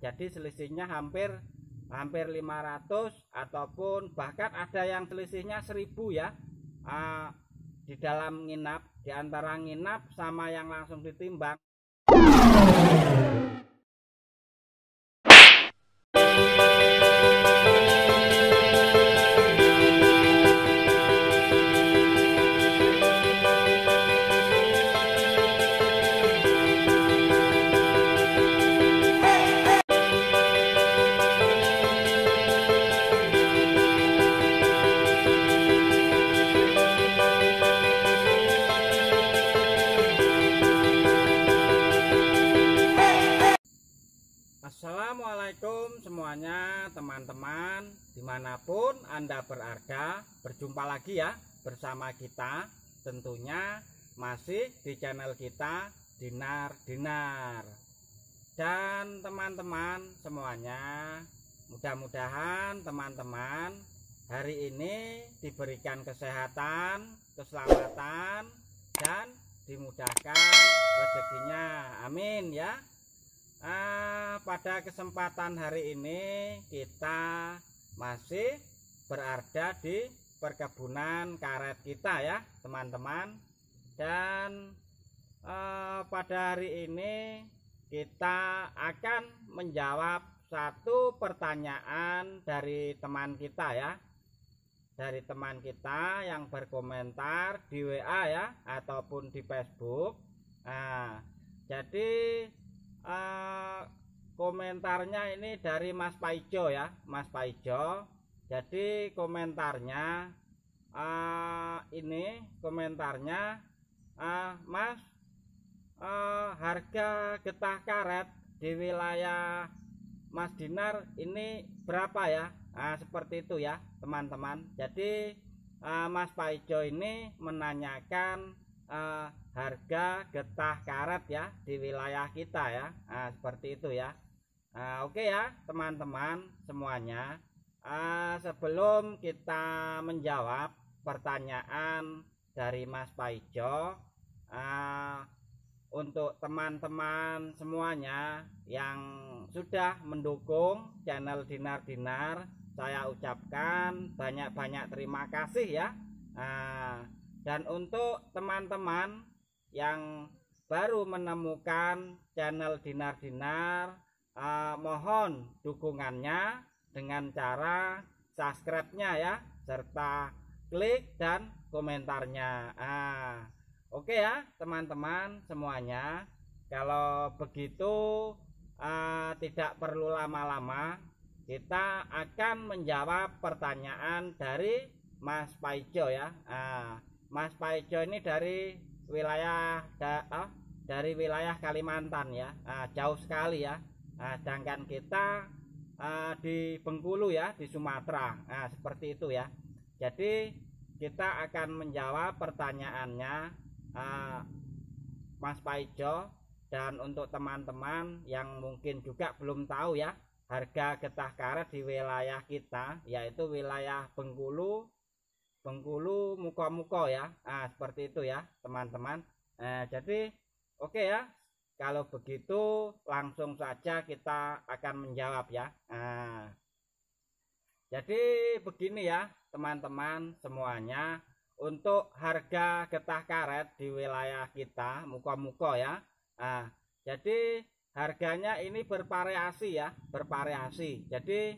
jadi selisihnya hampir hampir 500 ataupun bahkan ada yang selisihnya 1000 ya uh, di dalam nginap di antara nginap sama yang langsung ditimbang semuanya teman-teman dimanapun Anda berada berjumpa lagi ya bersama kita tentunya masih di channel kita Dinar Dinar dan teman-teman semuanya mudah-mudahan teman-teman hari ini diberikan kesehatan keselamatan dan dimudahkan rezekinya amin ya uh, pada kesempatan hari ini kita masih berada di perkebunan karet kita ya teman-teman dan uh, pada hari ini kita akan menjawab satu pertanyaan dari teman kita ya dari teman kita yang berkomentar di WA ya ataupun di Facebook nah jadi uh, komentarnya ini dari Mas Paijo ya, Mas Paijo. Jadi komentarnya uh, ini komentarnya uh, Mas uh, harga getah karet di wilayah Mas Dinar ini berapa ya? Nah, seperti itu ya, teman-teman. Jadi uh, Mas Paijo ini menanyakan uh, harga getah karet ya di wilayah kita ya nah, seperti itu ya nah, oke okay ya teman-teman semuanya uh, sebelum kita menjawab pertanyaan dari Mas Paijo uh, untuk teman-teman semuanya yang sudah mendukung channel Dinar Dinar saya ucapkan banyak-banyak terima kasih ya. Nah, dan untuk teman-teman yang baru menemukan channel Dinar Dinar, eh, mohon dukungannya dengan cara subscribe-nya ya, serta klik dan komentarnya. Ah, oke ya teman-teman semuanya. Kalau begitu eh, tidak perlu lama-lama, kita akan menjawab pertanyaan dari Mas Paijo ya. Ah, Mas Paijo ini dari wilayah da, ah, dari wilayah Kalimantan ya ah, jauh sekali ya nah, sedangkan kita ah, di Bengkulu ya di Sumatera nah, seperti itu ya jadi kita akan menjawab pertanyaannya ah, Mas Paijo dan untuk teman-teman yang mungkin juga belum tahu ya harga getah karet di wilayah kita yaitu wilayah Bengkulu Bengkulu muka-muka ya nah, seperti itu ya teman-teman nah, jadi oke okay ya kalau begitu langsung saja kita akan menjawab ya nah, jadi begini ya teman-teman semuanya untuk harga getah karet di wilayah kita muka-muka ya nah, jadi harganya ini bervariasi ya bervariasi jadi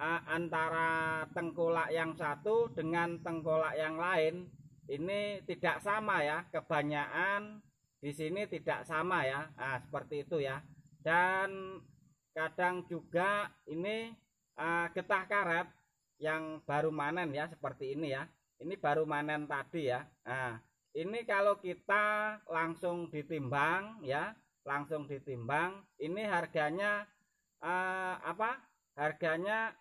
uh, antara tengkolak yang satu dengan tengkolak yang lain ini tidak sama ya kebanyakan di sini tidak sama ya nah, seperti itu ya dan kadang juga ini uh, getah karet yang baru manen ya seperti ini ya ini baru manen tadi ya nah ini kalau kita langsung ditimbang ya langsung ditimbang ini harganya uh, apa harganya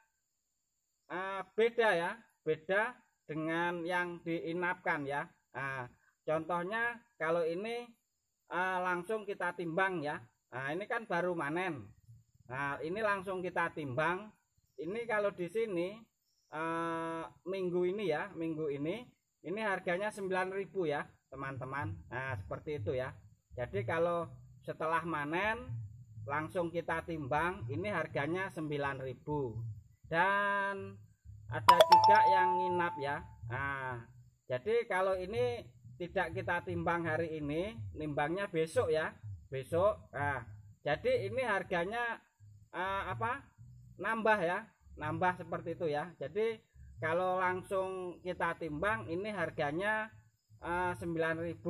uh, beda ya, beda dengan yang diinapkan ya. Nah, contohnya kalau ini uh, langsung kita timbang ya. Nah, ini kan baru manen. Nah, ini langsung kita timbang. Ini kalau di sini uh, minggu ini ya, minggu ini ini harganya 9.000 ya, teman-teman. Nah, seperti itu ya. Jadi kalau setelah manen langsung kita timbang ini harganya 9.000 dan teman-teman ada juga yang nginap ya nah jadi kalau ini tidak kita timbang hari ini nimbangnya besok ya besok nah jadi ini harganya uh, apa nambah ya nambah seperti itu ya jadi kalau langsung kita timbang ini harganya uh, eh, 9000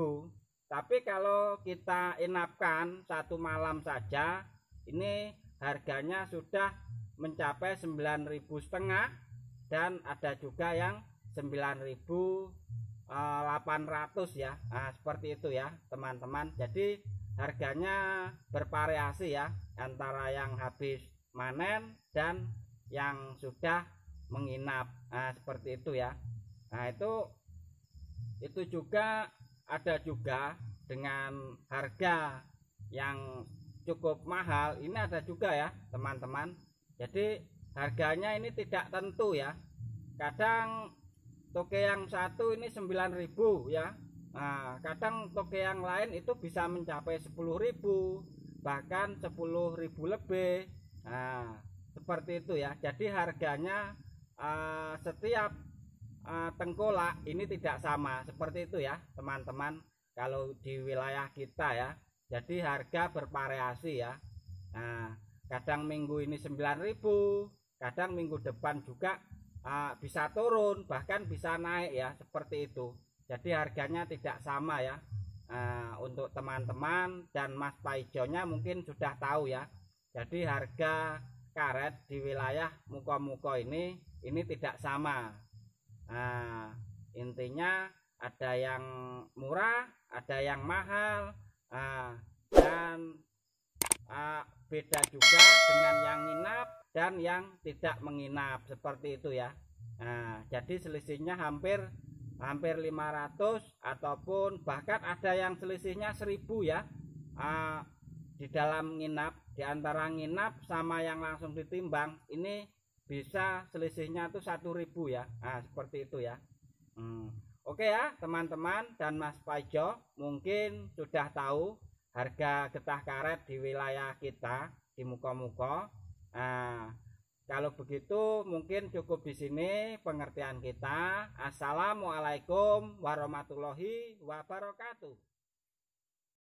tapi kalau kita inapkan satu malam saja ini harganya sudah mencapai 9.000 setengah dan ada juga yang 9.800 eh, ya nah, seperti itu ya teman-teman jadi harganya bervariasi ya antara yang habis manen dan yang sudah menginap nah, seperti itu ya nah itu itu juga ada juga dengan harga yang cukup mahal ini ada juga ya teman-teman jadi harganya ini tidak tentu ya kadang toke yang satu ini 9000 ya nah kadang toke yang lain itu bisa mencapai 10.000 bahkan 10.000 lebih nah seperti itu ya jadi harganya uh, setiap uh, tengkolak ini tidak sama seperti itu ya teman-teman kalau di wilayah kita ya jadi harga bervariasi ya nah kadang minggu ini 9000 kadang minggu depan juga uh, bisa turun bahkan bisa naik ya seperti itu jadi harganya tidak sama ya uh, untuk teman-teman dan mas paijonya mungkin sudah tahu ya jadi harga karet di wilayah muka-muka ini ini tidak sama uh, intinya ada yang murah ada yang mahal uh, dan beda juga dengan yang nginap dan yang tidak menginap seperti itu ya nah, jadi selisihnya hampir hampir 500 ataupun bahkan ada yang selisihnya 1000 ya uh, di dalam nginap di antara nginap sama yang langsung ditimbang ini bisa selisihnya tuh 1000 ya nah, seperti itu ya hmm. oke ya teman-teman dan Mas Pajo mungkin sudah tahu harga getah karet di wilayah kita di muka-muka. Nah, kalau begitu mungkin cukup di sini pengertian kita. Assalamualaikum warahmatullahi wabarakatuh.